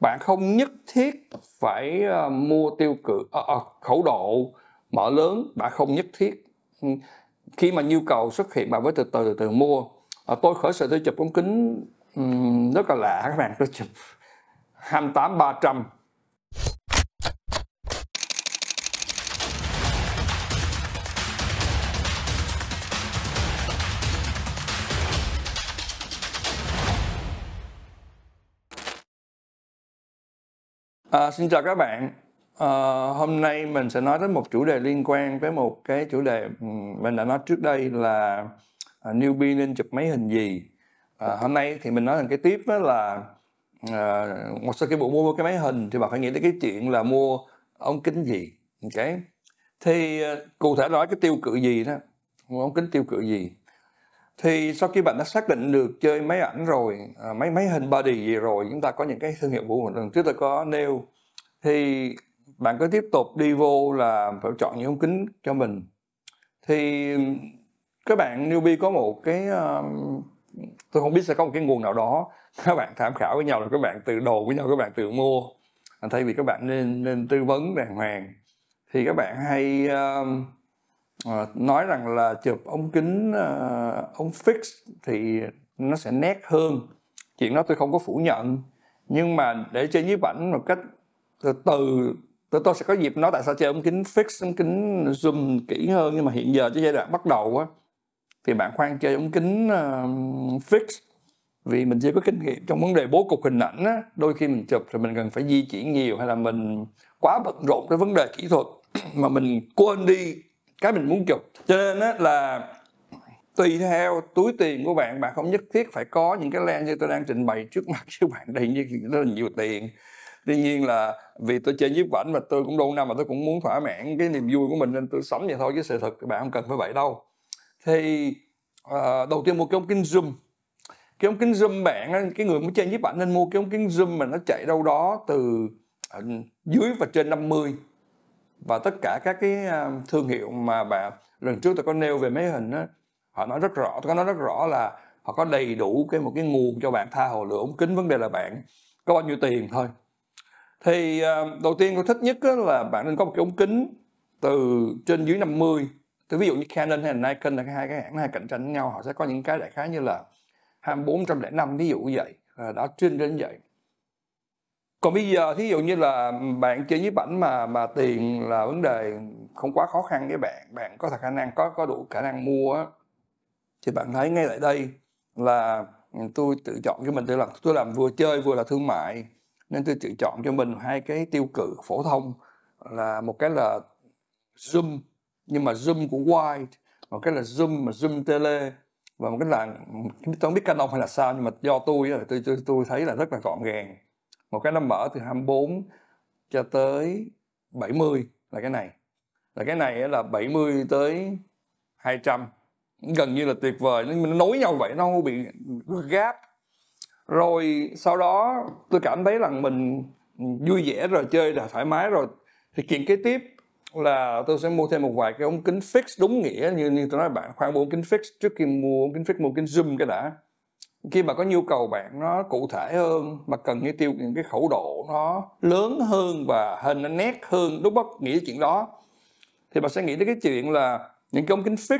bạn không nhất thiết phải ờ, mua tiêu cự à, à, khẩu độ mở lớn bạn không nhất thiết ừ, khi mà nhu cầu xuất hiện bạn mới từ từ từ, từ mua à, tôi khởi sự tôi chụp ống kính um, rất là lạ các bạn tôi chụp 28 300 À, xin chào các bạn. À, hôm nay mình sẽ nói đến một chủ đề liên quan với một cái chủ đề mình đã nói trước đây là à, newbie nên chụp máy hình gì. À, hôm nay thì mình nói thành cái tiếp đó là à, một sau khi bộ mua cái máy hình thì bạn phải nghĩ tới cái chuyện là mua ống kính gì. Ok. Thì à, cụ thể nói cái tiêu cự gì đó, ống kính tiêu cự gì thì sau khi bạn đã xác định được chơi máy ảnh rồi à, máy máy hình body gì rồi chúng ta có những cái thương hiệu của mình trước ta có nêu thì bạn có tiếp tục đi vô là phải chọn những ống kính cho mình thì các bạn newbie có một cái tôi không biết sẽ có một cái nguồn nào đó các bạn tham khảo với nhau là các bạn tự đồ với nhau các bạn tự mua thay vì các bạn nên nên tư vấn đàng hoàng thì các bạn hay uh, Ờ, nói rằng là chụp ống kính ờ, ống fix thì nó sẽ nét hơn chuyện đó tôi không có phủ nhận nhưng mà để chơi nhiếp ảnh một cách từ từ tôi, tôi sẽ có dịp nói tại sao chơi ống kính fix ống kính zoom kỹ hơn nhưng mà hiện giờ cái giai đoạn bắt đầu á thì bạn khoan chơi ống kính ờ, fix vì mình chưa có kinh nghiệm trong vấn đề bố cục hình ảnh á đôi khi mình chụp thì mình cần phải di chuyển nhiều hay là mình quá bận rộn cái vấn đề kỹ thuật mà mình quên đi cái mình muốn chụp cho nên là tùy theo túi tiền của bạn bạn không nhất thiết phải có những cái lens như tôi đang trình bày trước mặt các bạn đây như rất là nhiều tiền tuy nhiên là vì tôi chơi nhiếp ảnh mà tôi cũng lâu năm mà tôi cũng muốn thỏa mãn cái niềm vui của mình nên tôi sống vậy thôi chứ sự thật các bạn không cần phải vậy đâu thì uh, đầu tiên mua cái ống kính zoom cái ống kính zoom bạn cái người muốn chơi nhiếp ảnh nên mua cái ống kính zoom mà nó chạy đâu đó từ ờ, dưới và trên 50 và tất cả các cái à, thương hiệu mà bà lần trước tôi có nêu về máy hình đó, họ nói rất rõ tôi có nói rất rõ là họ có đầy đủ cái một cái nguồn cho bạn tha hồ lửa ống kính vấn đề là bạn có bao nhiêu tiền thôi thì à, đầu tiên tôi thích nhất là bạn nên có một cái ống kính từ trên dưới 50 thì ví dụ như Canon hay Nikon là hai cái hãng hai cạnh tranh với nhau họ sẽ có những cái đại khái như là 2405 ví dụ như vậy à, đó trên đến vậy còn bây giờ thí dụ như là bạn chơi nhiếp ảnh mà mà tiền là vấn đề không quá khó khăn với bạn bạn có khả năng có có đủ khả năng mua thì bạn thấy ngay tại đây là tôi tự chọn cho mình tôi làm tôi làm vừa chơi vừa là thương mại nên tôi tự chọn cho mình hai cái tiêu cự phổ thông là một cái là zoom nhưng mà zoom của wide một cái là zoom mà zoom tele và một cái là tôi không biết canon hay là sao nhưng mà do tôi tôi tôi, tôi thấy là rất là gọn gàng một cái nó mở từ 24 cho tới 70 là cái này là cái này là 70 tới 200 gần như là tuyệt vời nên mình nối nhau vậy nó không bị gáp rồi sau đó tôi cảm thấy rằng mình vui vẻ rồi chơi là thoải mái rồi thì chuyện kế tiếp là tôi sẽ mua thêm một vài cái ống kính fix đúng nghĩa như như tôi nói bạn khoan mua ống kính fix trước khi mua ống kính fix mua ống kính zoom cái đã khi mà có nhu cầu bạn nó cụ thể hơn mà cần như tiêu những cái khẩu độ nó lớn hơn và hình nó nét hơn lúc bất nghĩ chuyện đó thì bạn sẽ nghĩ đến cái chuyện là những cái ống kính fix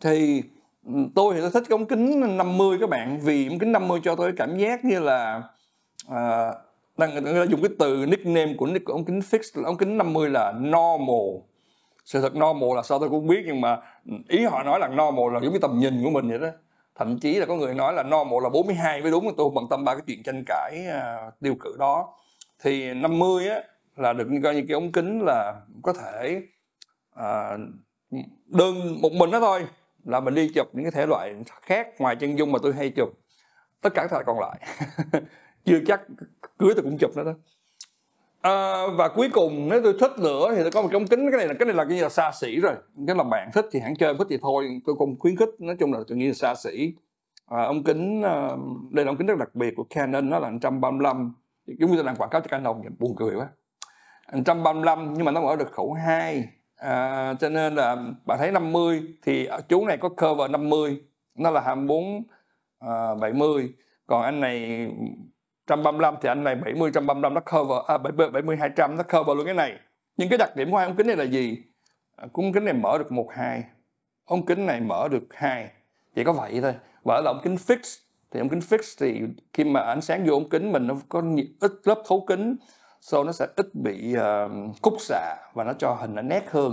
thì ừ, tôi thì tôi thích cái ống kính 50 các bạn vì ống kính 50 cho tôi cảm giác như là à, đang người dùng cái từ nickname của nick của ống kính fix là ống kính 50 là normal sự thật normal là sao tôi cũng biết nhưng mà ừ, ý họ nói là normal là giống như tầm nhìn của mình vậy đó thậm chí là có người nói là no một là 42 mới đúng tôi không bận tâm ba cái chuyện tranh cãi uh, tiêu cử đó thì 50 á là được coi như cái ống kính là có thể uh, đơn một mình đó thôi là mình đi chụp những cái thể loại khác ngoài chân dung mà tôi hay chụp tất cả các thể còn lại chưa chắc cưới tôi cũng chụp nữa đó à, và cuối cùng nếu tôi thích nữa thì tôi có một trong kính cái này là cái này là cái như là xa xỉ rồi cái là bạn thích thì hãng chơi thích thì thôi tôi không khuyến khích nói chung là tôi nghĩ là xa xỉ à, ống kính à, đây là ông kính rất đặc biệt của Canon nó là 135 giống như tôi đang quảng cáo cho Canon vậy, buồn cười quá 135 nhưng mà nó mở được khẩu 2 à, cho nên là bà thấy 50 thì chú này có cover 50 nó là 24 à, 70 còn anh này 135 thì anh này 70 135 nó cover à, 70 70 200 nó cover luôn cái này. Nhưng cái đặc điểm của hai ống kính này là gì? À, ống kính này mở được 1 2. Ống kính này mở được 2. Chỉ có vậy thôi. Và là ống kính fix thì ống kính fix thì khi mà ánh sáng vô ống kính mình nó có ít lớp thấu kính so nó sẽ ít bị uh, khúc xạ và nó cho hình nó nét hơn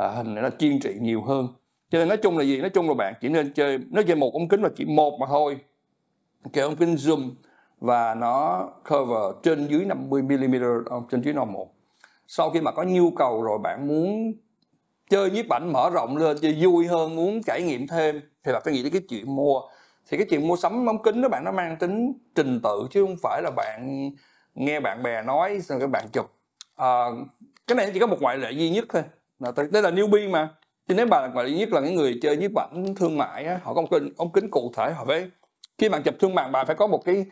uh, hình nó chiên trị nhiều hơn cho nên nói chung là gì nói chung là bạn chỉ nên chơi nó chơi một ống kính là chỉ một mà thôi kể ống kính zoom và nó cover trên dưới 50 mm trên dưới 1 sau khi mà có nhu cầu rồi bạn muốn chơi nhiếp ảnh mở rộng lên cho vui hơn muốn trải nghiệm thêm thì bạn phải nghĩ đến cái chuyện mua thì cái chuyện mua sắm ống kính đó bạn nó mang tính trình tự chứ không phải là bạn nghe bạn bè nói rồi các bạn chụp à, cái này chỉ có một ngoại lệ duy nhất thôi là đây là newbie mà cho nếu bạn là ngoại lệ duy nhất là những người chơi nhiếp ảnh thương mại á, họ có một ống kính cụ thể họ phải khi bạn chụp thương mại bạn phải có một cái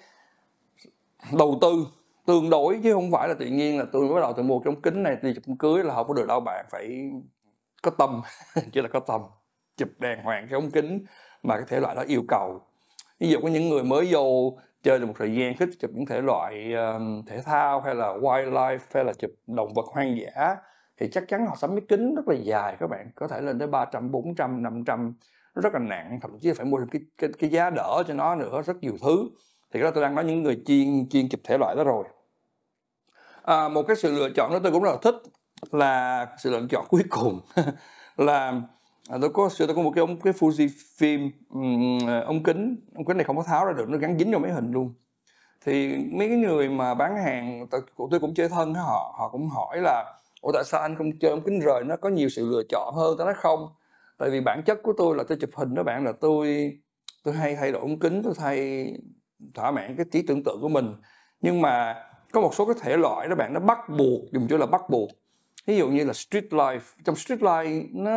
đầu tư tương đối chứ không phải là tự nhiên là tôi bắt đầu tôi mua trong kính này thì chụp cưới là không có được đâu bạn phải có tâm chứ là có tâm chụp đàng hoàng cái ống kính mà cái thể loại đó yêu cầu ví dụ có những người mới vô chơi được một thời gian thích chụp những thể loại um, thể thao hay là wildlife hay là chụp động vật hoang dã thì chắc chắn họ sắm cái kính rất là dài các bạn có thể lên tới 300, 400, 500 nó rất là nặng thậm chí phải mua thêm cái, cái, cái giá đỡ cho nó nữa rất nhiều thứ thì đó tôi đang nói những người chuyên chuyên chụp thể loại đó rồi à, một cái sự lựa chọn đó tôi cũng rất là thích là sự lựa chọn cuối cùng là À, tôi có xưa tôi có một cái ống cái Fuji phim ống kính ống kính này không có tháo ra được nó gắn dính vào máy hình luôn thì mấy cái người mà bán hàng của tôi cũng chơi thân với họ họ cũng hỏi là ủa tại sao anh không chơi ống kính rời nó có nhiều sự lựa chọn hơn tôi nói không tại vì bản chất của tôi là tôi chụp hình đó bạn là tôi tôi hay thay đổi ống kính tôi thay thỏa mãn cái trí tưởng tượng của mình nhưng mà có một số cái thể loại đó bạn nó bắt buộc dùng chữ là bắt buộc ví dụ như là street life trong street life nó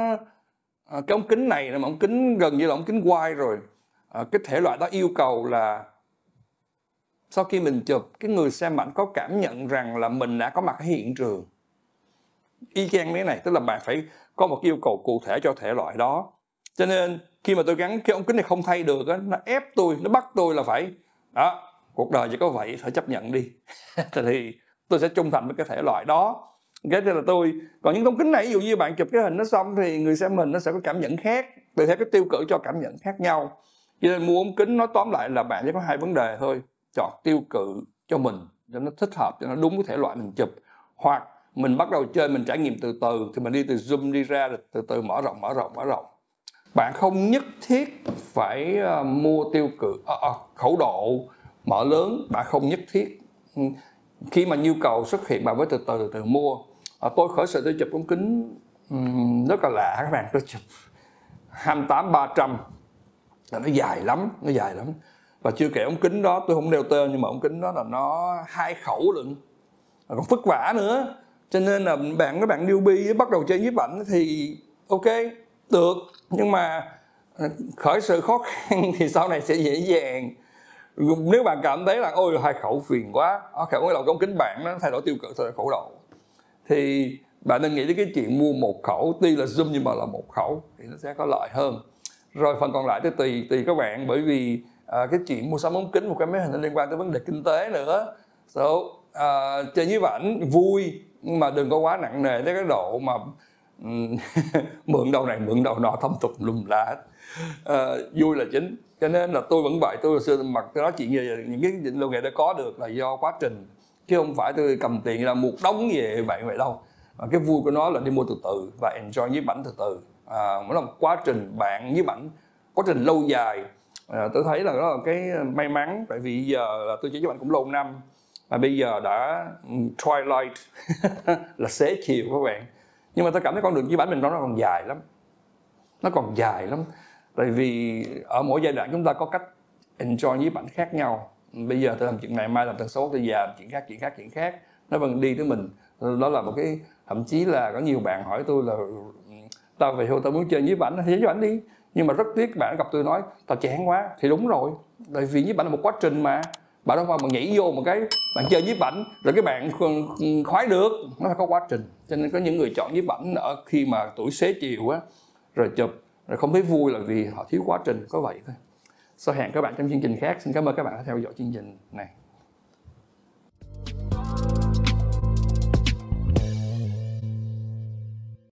à, cái ống kính này là một ống kính gần như là ống kính wide rồi à, cái thể loại đó yêu cầu là sau khi mình chụp cái người xem ảnh có cảm nhận rằng là mình đã có mặt ở hiện trường y chang thế này tức là bạn phải có một yêu cầu cụ thể cho thể loại đó cho nên khi mà tôi gắn cái ống kính này không thay được á nó ép tôi nó bắt tôi là phải đó cuộc đời chỉ có vậy phải chấp nhận đi thì tôi sẽ trung thành với cái thể loại đó cái thế là tôi còn những tấm kính này ví dụ như bạn chụp cái hình nó xong thì người xem hình nó sẽ có cảm nhận khác tùy theo cái tiêu cự cho cảm nhận khác nhau cho nên mua ống kính nói tóm lại là bạn chỉ có hai vấn đề thôi chọn tiêu cự cho mình cho nó thích hợp cho nó đúng cái thể loại mình chụp hoặc mình bắt đầu chơi mình trải nghiệm từ từ thì mình đi từ zoom đi ra từ từ mở rộng mở rộng mở rộng bạn không nhất thiết phải ờ, mua tiêu cự à, khẩu độ mở lớn bạn không nhất thiết ừ, khi mà nhu cầu xuất hiện bạn mới từ từ từ, từ mua à, tôi khởi sự tôi chụp ống kính um, rất là lạ các bạn tôi chụp 28 300 là nó dài lắm nó dài lắm và chưa kể ống kính đó tôi không đeo tên nhưng mà ống kính đó là nó hai khẩu lận còn phức vả nữa cho nên là bạn các bạn newbie bắt đầu chơi nhiếp ảnh thì ok được nhưng mà ờ, khởi sự khó khăn thì sau này sẽ dễ dàng nếu bạn cảm thấy là ôi hai khẩu phiền quá à, khẩu cái đầu cống kính bạn nó thay đổi tiêu cực thay đổi khẩu độ thì bạn nên nghĩ đến cái chuyện mua một khẩu tuy là zoom nhưng mà là một khẩu thì nó sẽ có lợi hơn rồi phần còn lại thì tùy tùy các bạn bởi vì à, cái chuyện mua sắm ống kính một cái máy hình liên quan tới vấn đề kinh tế nữa so, à, chơi nhiếp ảnh vui nhưng mà đừng có quá nặng nề tới cái độ mà Ừ. mượn đâu này mượn đâu nọ thông tục lùm lá à, ờ, vui là chính cho nên là tôi vẫn vậy tôi xưa mặc tôi nói chuyện về những cái định lâu nghệ đã có được là do quá trình chứ không phải tôi cầm tiền là một đống về vậy vậy đâu à, cái vui của nó là đi mua từ từ và enjoy với bản từ từ à, nó là quá trình bạn với bản quá trình lâu dài à, tôi thấy là đó là cái may mắn tại vì giờ là tôi chơi với bạn cũng lâu năm mà bây giờ đã ừ, twilight là xế chiều các bạn nhưng mà tôi cảm thấy con đường di bản mình nó còn dài lắm nó còn dài lắm tại vì ở mỗi giai đoạn chúng ta có cách enjoy với bản khác nhau bây giờ tôi làm chuyện này mai làm tần số tôi già làm chuyện khác chuyện khác chuyện khác nó vẫn đi tới mình đó là một cái thậm chí là có nhiều bạn hỏi tôi là tao về hưu tao muốn chơi với bản thì với ảnh đi nhưng mà rất tiếc bạn gặp tôi nói tao chán quá thì đúng rồi tại vì với ảnh là một quá trình mà bạn đâu bạn nhảy vô một cái bạn chơi nhiếp ảnh rồi cái bạn khoái được nó phải có quá trình cho nên có những người chọn nhiếp ảnh ở khi mà tuổi xế chiều á rồi chụp rồi không thấy vui là vì họ thiếu quá trình có vậy thôi so hẹn các bạn trong chương trình khác xin cảm ơn các bạn đã theo dõi chương trình này